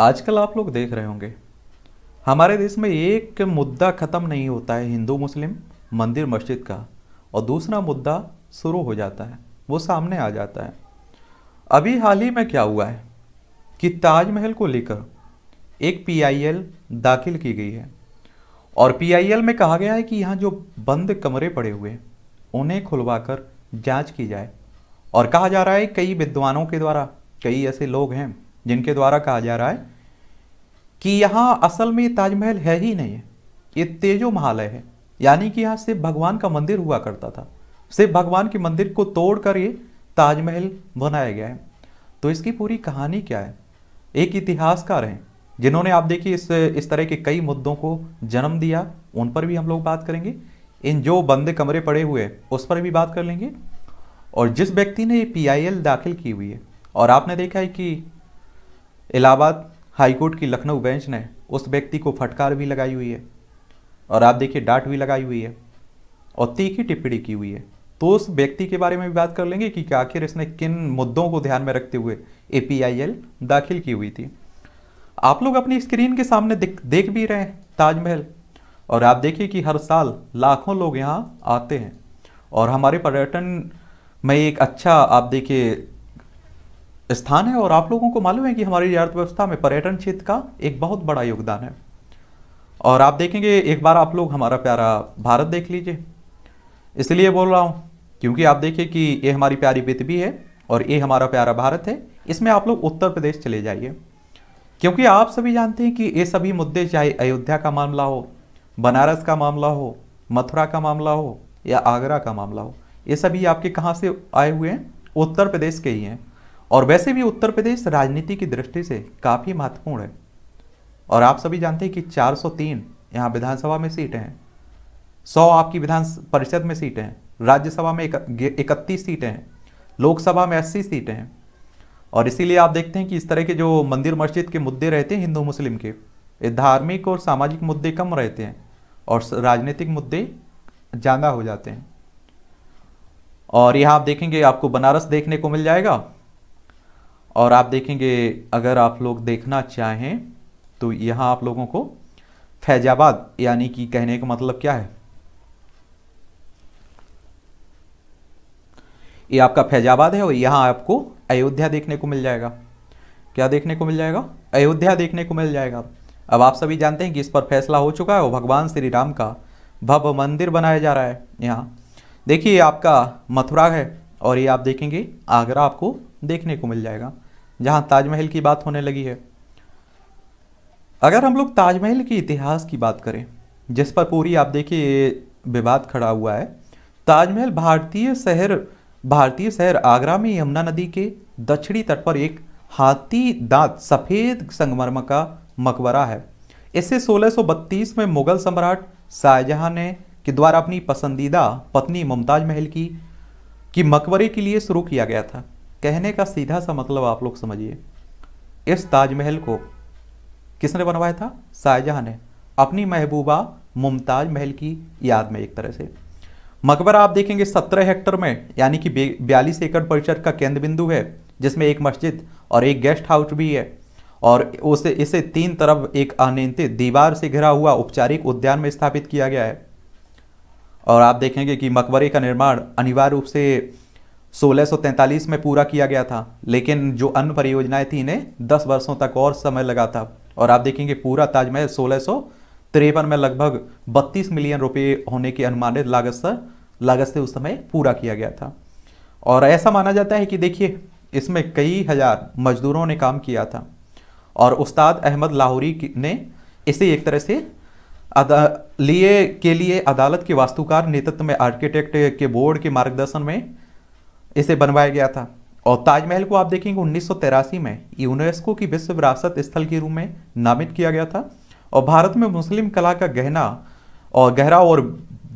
आजकल आप लोग देख रहे होंगे हमारे देश में एक मुद्दा ख़त्म नहीं होता है हिंदू मुस्लिम मंदिर मस्जिद का और दूसरा मुद्दा शुरू हो जाता है वो सामने आ जाता है अभी हाल ही में क्या हुआ है कि ताजमहल को लेकर एक पीआईएल दाखिल की गई है और पीआईएल में कहा गया है कि यहाँ जो बंद कमरे पड़े हुए हैं उन्हें खुलवाकर जांच की जाए और कहा जा रहा है कई विद्वानों के द्वारा कई ऐसे लोग हैं जिनके द्वारा कहा जा रहा है कि यहाँ असल में ताजमहल है ही नहीं है ये तेजो महालय है यानी कि यहाँ सिर्फ भगवान का मंदिर हुआ करता था सिर्फ भगवान के मंदिर को तोड़कर ये ताजमहल बनाया गया है तो इसकी पूरी कहानी क्या है एक इतिहासकार हैं जिन्होंने आप देखिए इस इस तरह के कई मुद्दों को जन्म दिया उन पर भी हम लोग बात करेंगे इन जो बंद कमरे पड़े हुए उस पर भी बात कर लेंगे और जिस व्यक्ति ने ये पी दाखिल की हुई है और आपने देखा है कि इलाहाबाद हाईकोर्ट की लखनऊ बेंच ने उस व्यक्ति को फटकार भी लगाई हुई है और आप देखिए डांट भी लगाई हुई है और तीखी टिप्पणी की हुई है तो उस व्यक्ति के बारे में भी बात कर लेंगे कि आखिर इसने किन मुद्दों को ध्यान में रखते हुए ए दाखिल की हुई थी आप लोग अपनी स्क्रीन के सामने देख भी रहे हैं ताजमहल और आप देखिए कि हर साल लाखों लोग यहाँ आते हैं और हमारे पर्यटन में एक अच्छा आप देखिए स्थान है और आप लोगों को मालूम है कि हमारी अर्थव्यवस्था में पर्यटन क्षेत्र का एक बहुत बड़ा योगदान है और आप देखेंगे एक बार आप लोग हमारा प्यारा भारत देख लीजिए इसलिए बोल रहा हूँ क्योंकि आप देखिए कि ये हमारी प्यारी पृथ्वी है और ये हमारा प्यारा भारत है इसमें आप लोग उत्तर प्रदेश चले जाइए क्योंकि आप सभी जानते हैं कि ये सभी मुद्दे चाहे अयोध्या का मामला हो बनारस का मामला हो मथुरा का मामला हो या आगरा का मामला हो ये सभी आपके कहाँ से आए हुए हैं उत्तर प्रदेश के ही हैं और वैसे भी उत्तर प्रदेश राजनीति की दृष्टि से काफ़ी महत्वपूर्ण है और आप सभी जानते हैं कि 403 यहाँ विधानसभा में सीटें हैं 100 आपकी विधान परिषद में सीटें हैं राज्यसभा में इकतीस सीटें हैं लोकसभा में अस्सी सीटें हैं और इसीलिए आप देखते हैं कि इस तरह के जो मंदिर मस्जिद के मुद्दे रहते हैं हिंदू मुस्लिम के ये धार्मिक और सामाजिक मुद्दे कम रहते हैं और राजनीतिक मुद्दे ज़्यादा हो जाते हैं और यहाँ आप देखेंगे आपको बनारस देखने को मिल जाएगा और आप देखेंगे अगर आप लोग देखना चाहें तो यहाँ आप लोगों को फैजाबाद यानी कि कहने का मतलब क्या है ये आपका फैजाबाद है और यहाँ आपको अयोध्या देखने को मिल जाएगा क्या देखने को मिल जाएगा अयोध्या देखने को मिल जाएगा अब आप सभी जानते हैं कि इस पर फैसला हो चुका है और भगवान श्री राम का भव्य मंदिर बनाया जा रहा है यहाँ देखिए आपका मथुरा है और ये आप देखेंगे आगरा आपको देखने को मिल जाएगा जहाँ ताजमहल की बात होने लगी है अगर हम लोग ताजमहल के इतिहास की बात करें जिस पर पूरी आप देखिए विवाद खड़ा हुआ है ताजमहल भारतीय शहर भारतीय शहर आगरा में यमुना नदी के दक्षिणी तट पर एक हाथी दांत सफ़ेद संगमरमर का मकबरा है इसे 1632 में मुगल सम्राट शाहजहां ने के द्वारा अपनी पसंदीदा पत्नी मुमताज महल की कि मकबरे के लिए शुरू किया गया था कहने का सीधा सा मतलब आप लोग समझिए इस ताजमहल को किसने बनवाया था शाहजहां ने अपनी महबूबा मुमताज महल की याद में एक तरह से मकबरा आप देखेंगे सत्रह हेक्टर में यानी कि बयालीस एकड़ परिसर का केंद्र बिंदु है जिसमें एक मस्जिद और एक गेस्ट हाउस भी है और उसे इसे तीन तरफ एक अनियंत्रित दीवार से घिरा हुआ औपचारिक उद्यान में स्थापित किया गया है और आप देखेंगे कि मकबरे का निर्माण अनिवार्य रूप से 1643 में पूरा किया गया था लेकिन जो अन्य परियोजनाएं थी इन्हें 10 वर्षों तक और समय लगा था और आप देखेंगे पूरा ताजमहल सोलह में लगभग 32 मिलियन रुपए होने की अनुमानित लागत से लागत से उस समय पूरा किया गया था और ऐसा माना जाता है कि देखिए इसमें कई हज़ार मजदूरों ने काम किया था और उस्ताद अहमद लाहौरी ने इसे एक तरह से लिए के लिए अदालत के वास्तुकार नेतृत्व में आर्किटेक्ट के बोर्ड के मार्गदर्शन में इसे बनवाया गया था और ताजमहल को आप देखेंगे उन्नीस में यूनेस्को की विश्व विरासत स्थल के रूप में नामित किया गया था और भारत में मुस्लिम कला का गहना और गहरा और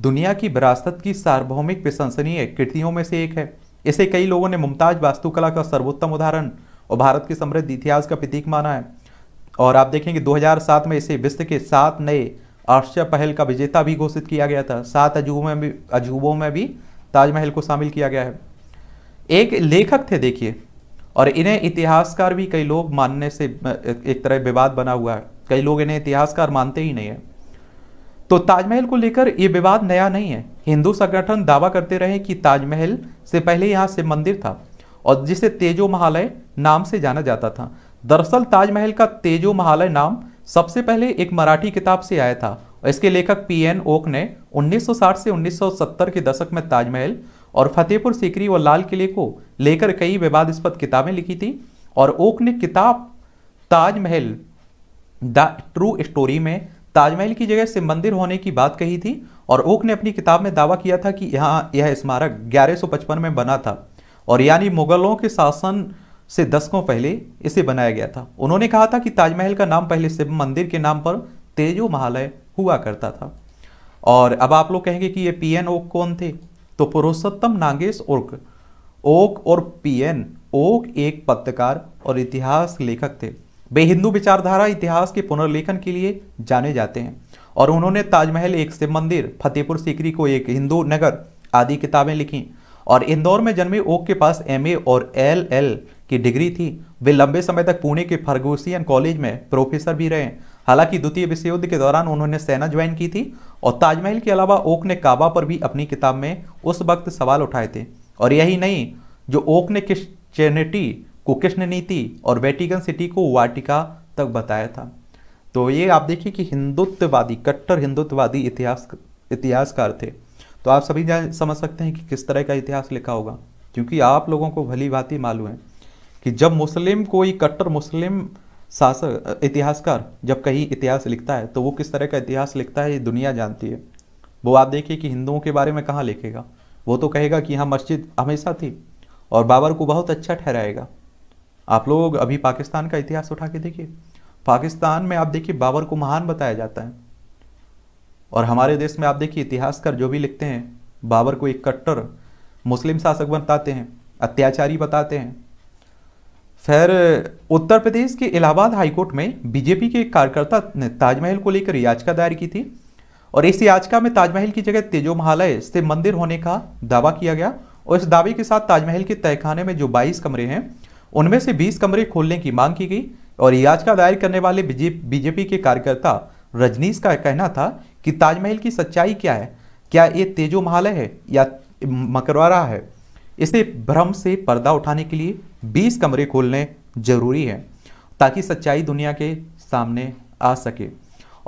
दुनिया की विरासत की सार्वभौमिक प्रशंसनीय कृतियों में से एक है इसे कई लोगों ने मुमताज वास्तुकला का सर्वोत्तम उदाहरण और भारत के समृद्ध इतिहास का प्रतीक माना है और आप देखेंगे 2007 में इसे विश्व के सात नए आश्चर्य पहल का विजेता भी घोषित किया गया था सात अजूबों में भी अजूबों में भी ताजमहल को शामिल किया गया है एक लेखक थे देखिए और इन्हें इतिहासकार भी कई लोग मानने से एक तरह विवाद बना हुआ है कई लोग इन्हें इतिहासकार मानते ही नहीं है तो ताजमहल को लेकर ये विवाद नया नहीं है हिंदू संगठन दावा करते रहे कि ताजमहल से पहले यहाँ शिव मंदिर था और जिसे तेजो महालय नाम से जाना जाता था दरअसल ताजमहल का तेजो महालय नाम सबसे पहले एक मराठी किताब से आया था और इसके लेखक पी एन ओक ने 1960 से 1970 के दशक में ताजमहल और फतेहपुर सीकरी व लाल किले को लेकर कई विवादस्पद किताबें लिखी थी और ओक ने किताब ताजमहल द ट्रू स्टोरी में ताजमहल की जगह से मंदिर होने की बात कही थी और ओक ने अपनी किताब में दावा किया था कि यहाँ यह स्मारक 1155 में बना था और यानी मुगलों के शासन से दशकों पहले इसे बनाया गया था उन्होंने कहा था कि ताजमहल का नाम पहले शिव मंदिर के नाम पर तेजो महालय हुआ करता था और अब आप लोग कहेंगे कि ये पी एन ओक कौन थे तो पुरुषोत्तम नागेश उर्क ओक और पीएन ओक एक पत्रकार और इतिहास लेखक थे वे हिंदू विचारधारा इतिहास के पुनर्लेखन के लिए जाने जाते हैं और उन्होंने ताजमहल एक शिव मंदिर फतेहपुर सीकरी को एक हिंदू नगर आदि किताबें लिखी और इंदौर में जन्मे ओक के पास एमए और एलएल की डिग्री थी वे लंबे समय तक पुणे के फर्गूसियन कॉलेज में प्रोफेसर भी रहे हालांकि द्वितीय विश्व युद्ध के दौरान उन्होंने सेना ज्वाइन की थी और ताजमहल के अलावा ओक ने काबा पर भी अपनी किताब में उस वक्त सवाल उठाए थे और यही नहीं जो ओक ने क्रिश्चनिटी को कृष्ण नीति और वेटिकन सिटी को वाटिका तक बताया था तो ये आप देखिए कि हिंदुत्ववादी कट्टर हिंदुत्ववादी इतिहास इतिहासकार थे तो आप सभी समझ सकते हैं कि किस तरह का इतिहास लिखा होगा क्योंकि आप लोगों को भली भांति मालूम है कि जब मुस्लिम कोई कट्टर मुस्लिम शासक इतिहासकार जब कहीं इतिहास लिखता है तो वो किस तरह का इतिहास लिखता है ये दुनिया जानती है वो आप देखिए कि हिंदुओं के बारे में कहाँ लिखेगा वो तो कहेगा कि यहाँ मस्जिद हमेशा थी और बाबर को बहुत अच्छा ठहराएगा आप लोग अभी पाकिस्तान का इतिहास उठा के देखिए पाकिस्तान में आप देखिए बाबर को महान बताया जाता है और हमारे देश में आप देखिए इतिहासकार जो भी लिखते हैं बाबर को एक कट्टर मुस्लिम शासक बताते हैं अत्याचारी बताते हैं खैर उत्तर प्रदेश के इलाहाबाद हाईकोर्ट में बीजेपी के कार्यकर्ता ने ताजमहल को लेकर याचिका दायर की थी और इस याचिका में ताजमहल की जगह तेजोमहालय से मंदिर होने का दावा किया गया और इस दावे के साथ ताजमहल के तहखाने में जो 22 कमरे हैं उनमें से 20 कमरे खोलने की मांग की गई और याचिका दायर करने वाले बीजेपी के कार्यकर्ता रजनीश का कहना था कि ताजमहल की सच्चाई क्या है क्या ये तेजोमहालय है या मकरवारा है इसे भ्रम से पर्दा उठाने के लिए 20 कमरे खोलने जरूरी है ताकि सच्चाई दुनिया के सामने आ सके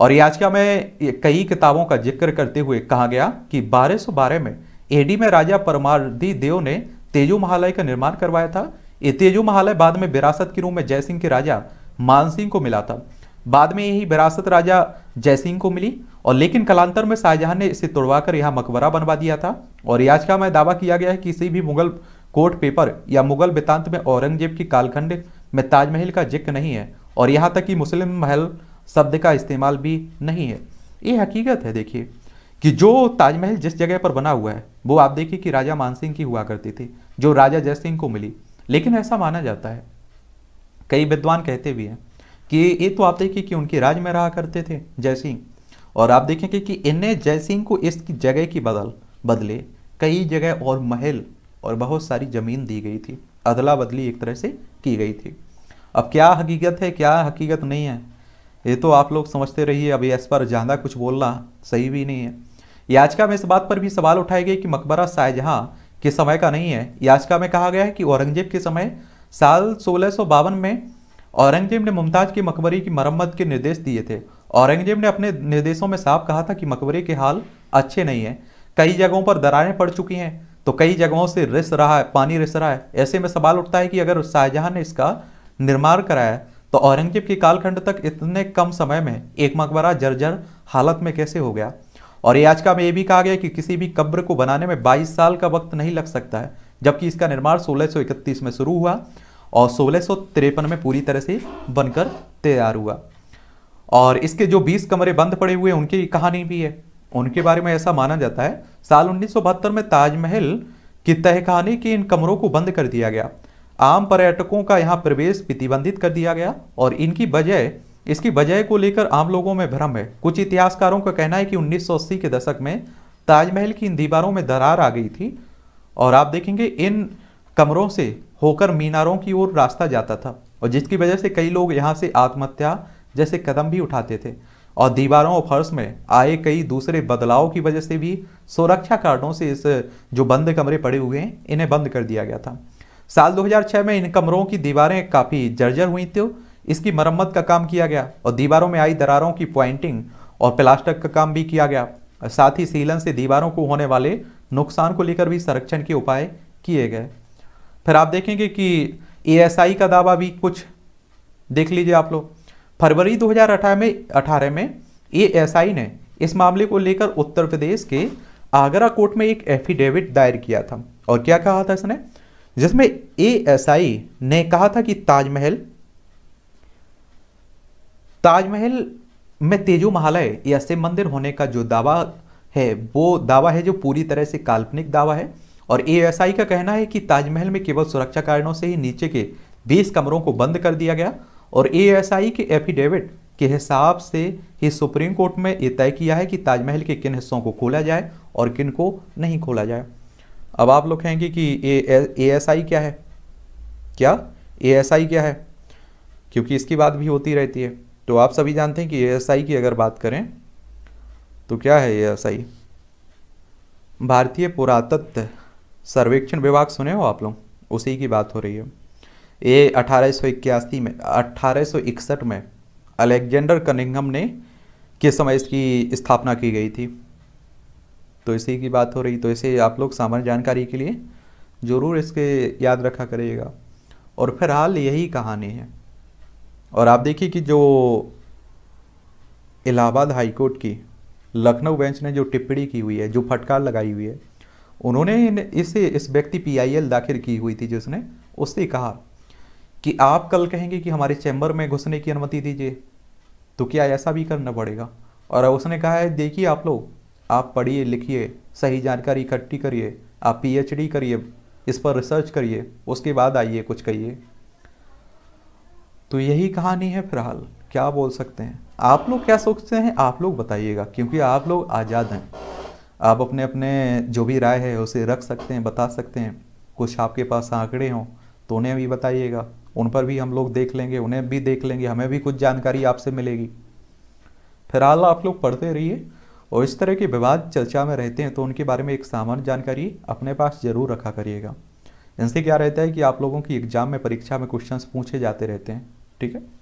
और याचिका में कई किताबों का जिक्र करते हुए कहा गया कि 1212 में एडी में राजा परमारदी देव ने तेजो महालय का निर्माण करवाया था ये तेजो महालय बाद में विरासत के रूप में जयसिंह के राजा मानसिंह को मिला था बाद में यही विरासत राजा जयसिंह को मिली और लेकिन कलांतर में शाहजहां ने इसे तोड़वाकर यहाँ मकबरा बनवा दिया था और याचिका में दावा किया गया है कि किसी भी मुगल कोर्ट पेपर या मुगल वेतांत में औरंगजेब की कालखंड में ताजमहल का जिक्र नहीं है और यहाँ तक कि मुस्लिम महल शब्द का इस्तेमाल भी नहीं है ये हकीकत है देखिए कि जो ताजमहल जिस जगह पर बना हुआ है वो आप देखिए कि राजा मानसिंह की हुआ करती थी जो राजा जयसिंह को मिली लेकिन ऐसा माना जाता है कई विद्वान कहते भी हैं कि ये तो आप देखिए कि उनके राज में रहा करते थे जयसिंह और आप देखेंगे कि इन्हें जयसिंह को इस जगह की बदल बदले कई जगह और महल और बहुत सारी ज़मीन दी गई थी अदला बदली एक तरह से की गई थी अब क्या हकीकत है क्या हकीकत नहीं है ये तो आप लोग समझते रहिए अभी इस पर ज़्यादा कुछ बोलना सही भी नहीं है याचिका में इस बात पर भी सवाल उठाए गए कि मकबरा शाहजहाँ के समय का नहीं है याचिका में कहा गया है कि औरंगजेब के समय साल सोलह में औरंगजेब ने मुमताज़ के मकबरे की मरम्मत के निर्देश दिए थे औरंगजेब ने अपने निर्देशों में साफ कहा था कि मकबरे के हाल अच्छे नहीं हैं कई जगहों पर दरारें पड़ चुकी हैं तो कई जगहों से रिस रहा है पानी रिस रहा है ऐसे में सवाल उठता है कि अगर शाहजहां ने इसका निर्माण कराया तो औरंगजेब के कालखंड तक इतने कम समय में एक मकबरा जर्जर हालत में कैसे हो गया और याचिका में ये भी कहा गया कि किसी भी कब्र को बनाने में 22 साल का वक्त नहीं लग सकता है जबकि इसका निर्माण 1631 में शुरू हुआ और सोलह में पूरी तरह से बनकर तैयार हुआ और इसके जो 20 कमरे बंद पड़े हुए उनकी कहानी भी है उनके बारे में ऐसा माना जाता है साल उन्नीस में ताजमहल की तहखाने के इन कमरों को बंद कर दिया गया आम पर्यटकों का यहाँ प्रवेश प्रतिबंधित कर दिया गया और इनकी बजाय इसकी बजाय को लेकर आम लोगों में भ्रम है कुछ इतिहासकारों का कहना है कि 1980 के दशक में ताजमहल की इन दीवारों में दरार आ गई थी और आप देखेंगे इन कमरों से होकर मीनारों की ओर रास्ता जाता था और जिसकी वजह से कई लोग यहाँ से आत्महत्या जैसे कदम भी उठाते थे और दीवारों और फर्श में आए कई दूसरे बदलाव की वजह से भी सुरक्षा कारणों से इस जो बंद कमरे पड़े हुए हैं इन्हें बंद कर दिया गया था साल 2006 में इन कमरों की दीवारें काफ़ी जर्जर हुई थी इसकी मरम्मत का काम किया गया और दीवारों में आई दरारों की पॉइंटिंग और प्लास्टर का काम भी किया गया साथ ही सीलन से दीवारों को होने वाले नुकसान को लेकर भी संरक्षण के उपाय किए गए फिर आप देखेंगे कि ए का दावा भी कुछ देख लीजिए आप लोग फरवरी 2018 में 18 में एएसआई ने इस मामले को लेकर उत्तर प्रदेश के आगरा कोर्ट में एक एफिडेविट दायर किया था और क्या कहा था इसने जिसमें एएसआई ने कहा था कि ताजमहल ताजमहल में तेजो महालय या शिव मंदिर होने का जो दावा है वो दावा है जो पूरी तरह से काल्पनिक दावा है और एएसआई का कहना है कि ताजमहल में केवल सुरक्षा कारणों से ही नीचे के बीस कमरों को बंद कर दिया गया और आई के एफिडेविट के हिसाब से ही सुप्रीम कोर्ट में ये तय किया है कि ताजमहल के किन हिस्सों को खोला जाए और किन को नहीं खोला जाए अब आप लोग कहेंगे कि ए एस आई क्या है क्या ए एस आई क्या है क्योंकि इसकी बात भी होती रहती है तो आप सभी जानते हैं कि ए एस आई की अगर बात करें तो क्या है ए एस आई भारतीय पुरातत्व सर्वेक्षण विभाग सुने हो आप लोग उसी की बात हो रही है ये अठारह में अठारह में अलेक्जेंडर कनिंगम ने किस समय इसकी स्थापना की गई थी तो इसी की बात हो रही तो इसे आप लोग सामान्य जानकारी के लिए ज़रूर इसके याद रखा करिएगा और फिलहाल यही कहानी है और आप देखिए कि जो इलाहाबाद हाईकोर्ट की लखनऊ बेंच ने जो टिप्पणी की हुई है जो फटकार लगाई हुई है उन्होंने इसे इस व्यक्ति पीआईएल दाखिल की हुई थी जिसने उससे कहा कि आप कल कहेंगे कि हमारे चैम्बर में घुसने की अनुमति दीजिए तो क्या ऐसा भी करना पड़ेगा और उसने कहा है देखिए आप लोग आप पढ़िए लिखिए सही जानकारी इकट्ठी करिए आप पीएचडी करिए इस पर रिसर्च करिए उसके बाद आइए कुछ कहिए तो यही कहानी है फिलहाल क्या बोल सकते हैं आप लोग क्या सोचते हैं आप लोग बताइएगा क्योंकि आप लोग आज़ाद हैं आप अपने अपने जो भी राय है उसे रख सकते हैं बता सकते हैं कुछ आपके पास आंकड़े हों तो उन्हें भी बताइएगा उन पर भी हम लोग देख लेंगे उन्हें भी देख लेंगे हमें भी कुछ जानकारी आपसे मिलेगी फिलहाल आप लोग पढ़ते रहिए और इस तरह के विवाद चर्चा में रहते हैं तो उनके बारे में एक सामान्य जानकारी अपने पास जरूर रखा करिएगा इनसे क्या रहता है कि आप लोगों की एग्ज़ाम में परीक्षा में क्वेश्चंस पूछे जाते रहते हैं ठीक है